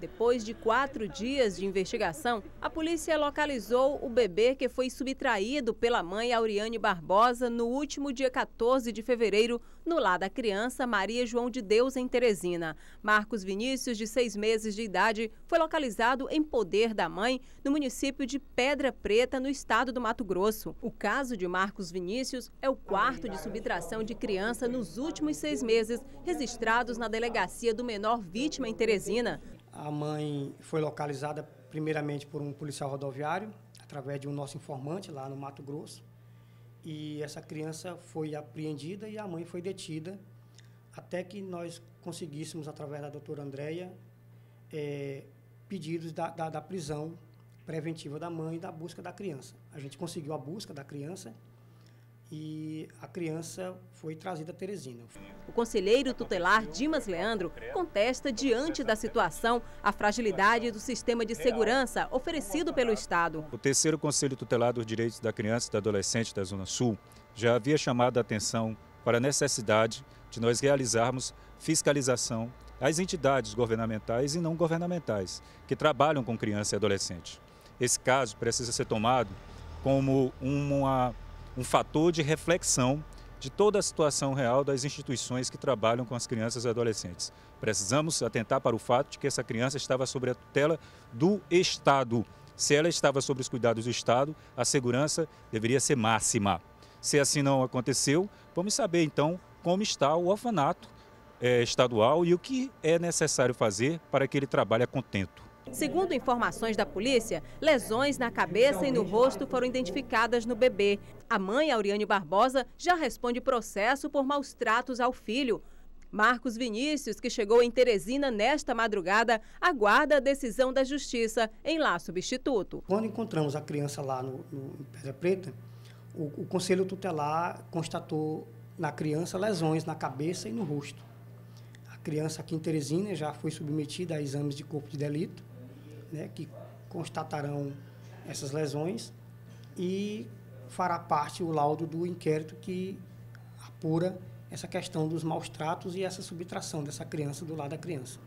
Depois de quatro dias de investigação, a polícia localizou o bebê que foi subtraído pela mãe Auriane Barbosa no último dia 14 de fevereiro, no lar da criança Maria João de Deus, em Teresina. Marcos Vinícius, de seis meses de idade, foi localizado em poder da mãe no município de Pedra Preta, no estado do Mato Grosso. O caso de Marcos Vinícius é o quarto de subtração de criança nos últimos seis meses, registrados na delegacia do menor vítima em Teresina. A mãe foi localizada primeiramente por um policial rodoviário, através de um nosso informante lá no Mato Grosso. E essa criança foi apreendida e a mãe foi detida até que nós conseguíssemos, através da doutora Andréia, é, pedidos da, da, da prisão preventiva da mãe e da busca da criança. A gente conseguiu a busca da criança e a criança foi trazida a Teresina. O conselheiro tutelar Dimas Leandro contesta, diante da situação, a fragilidade do sistema de segurança oferecido pelo Estado. O terceiro Conselho Tutelar dos Direitos da Criança e do Adolescente da Zona Sul já havia chamado a atenção para a necessidade de nós realizarmos fiscalização às entidades governamentais e não governamentais que trabalham com criança e adolescente. Esse caso precisa ser tomado como uma um fator de reflexão de toda a situação real das instituições que trabalham com as crianças e adolescentes. Precisamos atentar para o fato de que essa criança estava sob a tutela do Estado. Se ela estava sob os cuidados do Estado, a segurança deveria ser máxima. Se assim não aconteceu, vamos saber então como está o orfanato eh, estadual e o que é necessário fazer para que ele trabalhe a contento. Segundo informações da polícia, lesões na cabeça e no rosto foram identificadas no bebê. A mãe, Auriane Barbosa, já responde processo por maus tratos ao filho. Marcos Vinícius, que chegou em Teresina nesta madrugada, aguarda a decisão da Justiça em lá substituto. Quando encontramos a criança lá no, no Pedra Preta, o, o Conselho Tutelar constatou na criança lesões na cabeça e no rosto. A criança aqui em Teresina já foi submetida a exames de corpo de delito né, que constatarão essas lesões e fará parte o laudo do inquérito que apura essa questão dos maus tratos e essa subtração dessa criança do lado da criança.